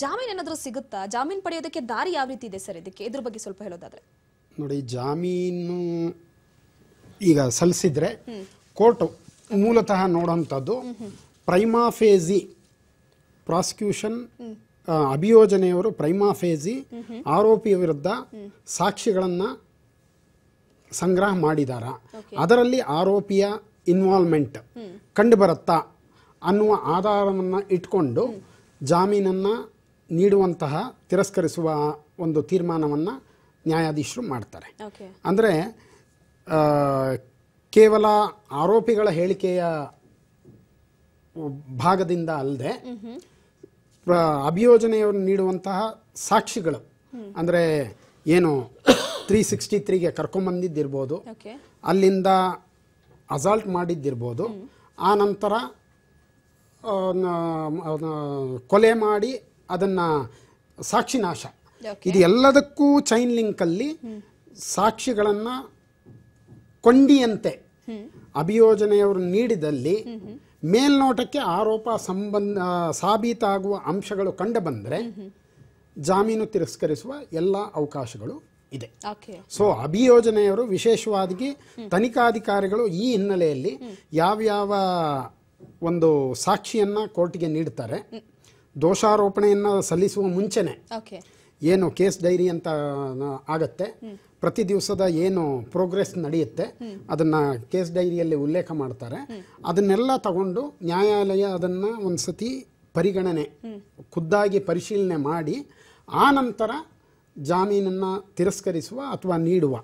ಜಾಮೀನು ಏನಾದರೂ ಸಿಗುತ್ತಾ ಜಾಮೀನು ಪಡೆಯೋದಕ್ಕೆ ದಾರಿ ಯಾವ ರೀತಿ ಇದೆ ಸರ್ ಇದಕ್ಕೆ ಇದ್ರ ಬಗ್ಗೆ ಸ್ವಲ್ಪ ಹೇಳೋದಾದ್ರೆ ನೋಡಿ ಜಾಮೀನು ಈಗ ಸಲ್ಲಿಸಿದ್ರೆ ಕೋರ್ಟ್ ಮೂಲತಃ ನೋಡೋವಂಥದ್ದು ಪ್ರೈಮಾ ಫೇಜಿ ಪ್ರಾಸಿಕ್ಯೂಷನ್ ಅಭಿಯೋಜನೆಯವರು ಪ್ರೈಮಾ ಫೇಜಿ ಆರೋಪಿಯ ವಿರುದ್ಧ ಸಾಕ್ಷಿಗಳನ್ನು ಸಂಗ್ರಹ ಮಾಡಿದಾರ ಅದರಲ್ಲಿ ಆರೋಪಿಯ ಇನ್ವಾಲ್ವ್ಮೆಂಟ್ ಕಂಡುಬರುತ್ತಾ ಅನ್ನುವ ಆಧಾರವನ್ನು ಇಟ್ಕೊಂಡು ಜಾಮೀನನ್ನು ನೀಡುವಂತಹ ತಿರಸ್ಕರಿಸುವ ಒಂದು ತೀರ್ಮಾನವನ್ನು ನ್ಯಾಯಾಧೀಶರು ಮಾಡ್ತಾರೆ ಅಂದರೆ ಕೇವಲ ಆರೋಪಿಗಳ ಹೇಳಿಕೆಯ ಭಾಗದಿಂದ ಅಲ್ಲದೆ ಅಭಿಯೋಜನೆಯನ್ನು ನೀಡುವಂತಹ ಸಾಕ್ಷಿಗಳು ಅಂದರೆ ಏನು ತ್ರೀ ಸಿಕ್ಸ್ಟಿ ತ್ರೀಗೆ ಕರ್ಕೊಂಬಂದಿದ್ದಿರ್ಬೋದು ಅಲ್ಲಿಂದ ಅಸಾಲ್ಟ್ ಮಾಡಿದ್ದಿರ್ಬೋದು ಆ ನಂತರ ಕೊಲೆ ಮಾಡಿ ಅದನ್ನು ಸಾಕ್ಷಿ ನಾಶ ಇದು ಎಲ್ಲದಕ್ಕೂ ಚೈನ್ ಲಿಂಕಲ್ಲಿ ಸಾಕ್ಷಿಗಳನ್ನು ಕೊಂಡಿಯಂತೆ ಅಭಿಯೋಜನೆಯವರು ನೀಡಿದಲ್ಲಿ ಮೇಲ್ನೋಟಕ್ಕೆ ಆರೋಪ ಸಂಬಂಧ ಸಾಬೀತಾಗುವ ಅಂಶಗಳು ಕಂಡು ಬಂದರೆ ಜಾಮೀನು ತಿರಸ್ಕರಿಸುವ ಎಲ್ಲ ಅವಕಾಶಗಳು ಇದೆ ಸೊ ಅಭಿಯೋಜನೆಯವರು ವಿಶೇಷವಾಗಿ ತನಿಖಾಧಿಕಾರಿಗಳು ಈ ಹಿನ್ನೆಲೆಯಲ್ಲಿ ಯಾವ್ಯಾವ ಒಂದು ಸಾಕ್ಷಿಯನ್ನು ಕೋರ್ಟ್ಗೆ ನೀಡುತ್ತಾರೆ ದೋಷಾರೋಪಣೆಯನ್ನು ಸಲ್ಲಿಸುವ ಮುಂಚೆನೆ ಏನು ಕೇಸ್ ಡೈರಿ ಅಂತ ಆಗತ್ತೆ ಪ್ರತಿ ದಿವಸದ ಏನು ಪ್ರೋಗ್ರೆಸ್ ನಡೆಯುತ್ತೆ ಅದನ್ನು ಕೇಸ್ ಡೈರಿಯಲ್ಲಿ ಉಲ್ಲೇಖ ಮಾಡ್ತಾರೆ ಅದನ್ನೆಲ್ಲ ತಗೊಂಡು ನ್ಯಾಯಾಲಯ ಅದನ್ನು ಒಂದು ಸತಿ ಪರಿಗಣನೆ ಖುದ್ದಾಗಿ ಪರಿಶೀಲನೆ ಮಾಡಿ ಆ ನಂತರ ಜಾಮೀನನ್ನು ತಿರಸ್ಕರಿಸುವ ಅಥವಾ ನೀಡುವ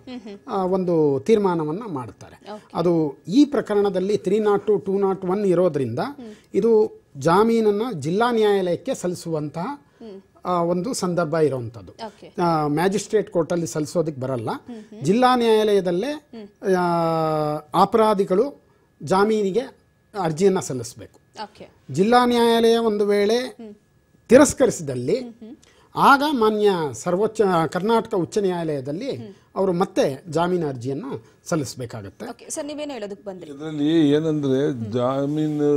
ಒಂದು ತೀರ್ಮಾನವನ್ನು ಮಾಡ್ತಾರೆ ಅದು ಈ ಪ್ರಕರಣದಲ್ಲಿ three not two two not one ಇರೋದ್ರಿಂದ ಇದು ಜಾಮೀನನ್ನು ಜಿಲ್ಲಾ ನ್ಯಾಯಾಲಯಕ್ಕೆ ಸಲ್ಲಿಸುವಂತಹ ಒಂದು ಸಂದರ್ಭ ಇರುವಂಥದ್ದು ಮ್ಯಾಜಿಸ್ಟ್ರೇಟ್ ಕೋರ್ಟಲ್ಲಿ ಸಲ್ಲಿಸೋದಕ್ಕೆ ಬರಲ್ಲ ಜಿಲ್ಲಾ ನ್ಯಾಯಾಲಯದಲ್ಲೇ ಅಪರಾಧಿಗಳು ಜಾಮೀನಿಗೆ ಅರ್ಜಿಯನ್ನು ಸಲ್ಲಿಸಬೇಕು ಜಿಲ್ಲಾ ನ್ಯಾಯಾಲಯ ಒಂದು ವೇಳೆ ತಿರಸ್ಕರಿಸಿದಲ್ಲಿ ಆಗ ಮಾನ್ಯ ಸರ್ವೋಚ್ಚ ಕರ್ನಾಟಕ ಉಚ್ಚ ನ್ಯಾಯಾಲಯದಲ್ಲಿ ಅವರು ಮತ್ತೆ ಜಾಮೀನು ಅರ್ಜಿಯನ್ನು ಸಲ್ಲಿಸಬೇಕಾಗತ್ತೆ ಇದರಲ್ಲಿ ಏನಂದ್ರೆ ಜಾಮೀನು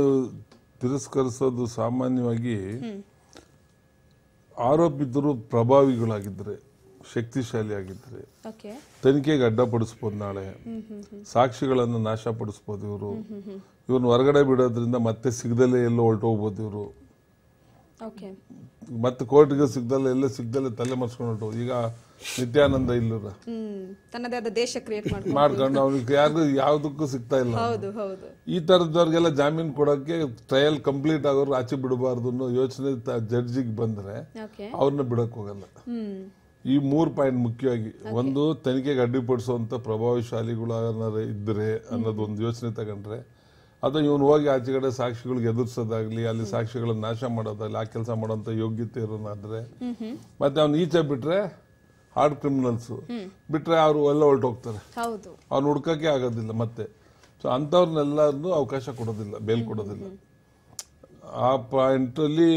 ತಿರಸ್ಕರಿಸೋದು ಸಾಮಾನ್ಯವಾಗಿ ಆರೋಪಿತರು ಪ್ರಭಾವಿಗಳಾಗಿದ್ದರೆ ಆಗಿದ್ರೆ ತನಿಖೆಗೆ ಅಡ್ಡಪಡಿಸ್ಬೋದು ನಾಳೆ ಸಾಕ್ಷಿಗಳನ್ನು ನಾಶಪಡಿಸ್ಬೋದು ಇವರು ಇವ್ರನ್ನ ಹೊರಗಡೆ ಬಿಡೋದ್ರಿಂದ ಮತ್ತೆ ಸಿಗದಲ್ಲೇ ಎಲ್ಲೋ ಹೊರಟೋಗ್ಬೋದು ಇವರು ಮತ್ತೆ ಕೋರ್ಟ್ಗೆ ಸಿಗ್ದಲ್ಲ ಎಲ್ಲ ಸಿಗ್ದಲ್ಲ ತಲೆ ಮರ್ಸ್ಕೊಂಡು ಈಗ ನಿತ್ಯಾನಂದ ಇಲ್ಲರ ತನ್ನದೇ ಆದ ದೇಶ ಮಾಡ್ಕೊಂಡು ಅವ್ನಿಗೆ ಯಾರು ಯಾವ್ದಕ್ಕೂ ಸಿಗ್ತಾ ಇಲ್ಲ ಈ ತರದವ್ರಿಗೆಲ್ಲ ಜಾಮೀನು ಕೊಡೋಕೆ ಟ್ರಯಲ್ ಕಂಪ್ಲೀಟ್ ಆಗೋರು ಆಚೆ ಬಿಡಬಾರ್ದು ಅನ್ನೋ ಯೋಚನೆ ಜಡ್ಜಿಗೆ ಬಂದ್ರೆ ಅವ್ರನ್ನ ಬಿಡಕ್ ಹೋಗಲ್ಲ ಈ ಮೂರು ಪಾಯಿಂಟ್ ಮುಖ್ಯವಾಗಿ ಒಂದು ತನಿಖೆಗೆ ಅಡ್ಡಿಪಡಿಸುವಂತ ಪ್ರಭಾವಶಾಲಿಗಳು ಇದ್ರೆ ಅನ್ನೋದು ಒಂದು ಯೋಚನೆ ತಗೊಂಡ್ರೆ ಅದು ಇವನು ಹೋಗಿ ಆಚೆ ಕಡೆ ಸಾಕ್ಷಿಗಳಿಗೆ ಎದುರಿಸೋದಾಗ್ಲಿ ಅಲ್ಲಿ ಸಾಕ್ಷಿಗಳನ್ನ ನಾಶ ಮಾಡೋದಾಗ್ಲಿ ಆ ಕೆಲಸ ಮಾಡೋಂಥ ಯೋಗ್ಯತೆ ಇರೋನಾದ್ರೆ ಮತ್ತೆ ಅವ್ನು ಈಚೆ ಬಿಟ್ರೆ ಹಾರ್ಡ್ ಕ್ರಿಮಿನಲ್ಸ್ ಬಿಟ್ರೆ ಅವರು ಎಲ್ಲ ಹೊರಟೋಗ್ತಾರೆ ಅವ್ನು ಹುಡ್ಕೋಕೆ ಆಗೋದಿಲ್ಲ ಮತ್ತೆ ಸೊ ಅಂಥವ್ರನ್ನೆಲ್ಲರನ್ನೂ ಅವಕಾಶ ಕೊಡೋದಿಲ್ಲ ಬೇಲ್ ಕೊಡೋದಿಲ್ಲ ಆ ಪಾಯಿಂಟ್ ಅಲ್ಲಿ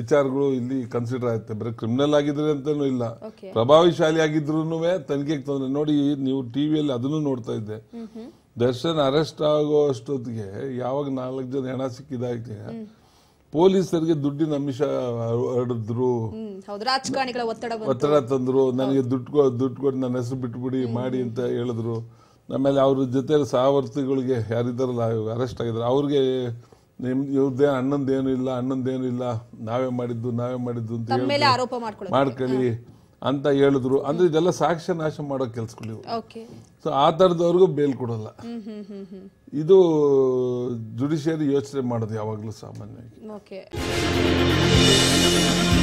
ವಿಚಾರಗಳು ಇಲ್ಲಿ ಕನ್ಸಿಡರ್ ಆಗುತ್ತೆ ಬರೀ ಕ್ರಿಮಿನಲ್ ಆಗಿದ್ರೆ ಅಂತನೂ ಇಲ್ಲ ಪ್ರಭಾವಿಶಾಲಿ ಆಗಿದ್ರು ತನಿಖೆಗೆ ತೊಂದರೆ ನೋಡಿ ನೀವು ಟಿವಿಯಲ್ಲಿ ಅದನ್ನು ನೋಡ್ತಾ ಇದ್ದೆ ದರ್ಶನ್ ಅರೆಸ್ಟ್ ಆಗೋ ಅಷ್ಟೊತ್ತಿಗೆ ಯಾವಾಗ ನಾಲ್ಕು ಜನ ಹೆಣ ಸಿಕ್ಕಿದಾಗೆ ಪೊಲೀಸರಿಗೆ ದುಡ್ಡಿನ ಅಂಶ ಹರಡಿದ್ರು ಒತ್ತಡ ತಂದ್ರು ನನಗೆ ದುಡ್ಡು ದುಡ್ಡು ಕೊಟ್ಟು ನನ್ನ ಹೆಸರು ಬಿಟ್ಬಿಡಿ ಮಾಡಿ ಅಂತ ಹೇಳಿದ್ರು ಆಮೇಲೆ ಅವ್ರ ಜೊತೆ ಸಹವರ್ತಿಗಳಿಗೆ ಯಾರಿದ್ದಾರಲ್ಲ ಅರೆಸ್ಟ್ ಆಗಿದ್ರು ಅವ್ರಿಗೆ ನಿಮ್ ಇವ್ರದ್ದೇ ಅಣ್ಣಂದೇನು ಇಲ್ಲ ಅಣ್ಣಂದೇನು ಇಲ್ಲ ನಾವೇ ಮಾಡಿದ್ದು ನಾವೇ ಮಾಡಿದ್ದು ಅಂತ ಆರೋಪ ಮಾಡ್ಕೊಳ್ಳಿ ಅಂತ ಹೇಳಿದ್ರು ಅಂದ್ರೆ ಇದೆಲ್ಲ ಸಾಕ್ಷ್ಯ ನಾಶ ಮಾಡೋ ಕೆಲ್ಸಗಳಿವು ಸೊ ಆ ಥರದವ್ರಿಗೂ ಬೇಲ್ ಕೊಡಲ್ಲ ಇದು ಜುಡಿಷಿಯರಿ ಯೋಚನೆ ಮಾಡೋದು ಯಾವಾಗಲೂ ಸಾಮಾನ್ಯವಾಗಿ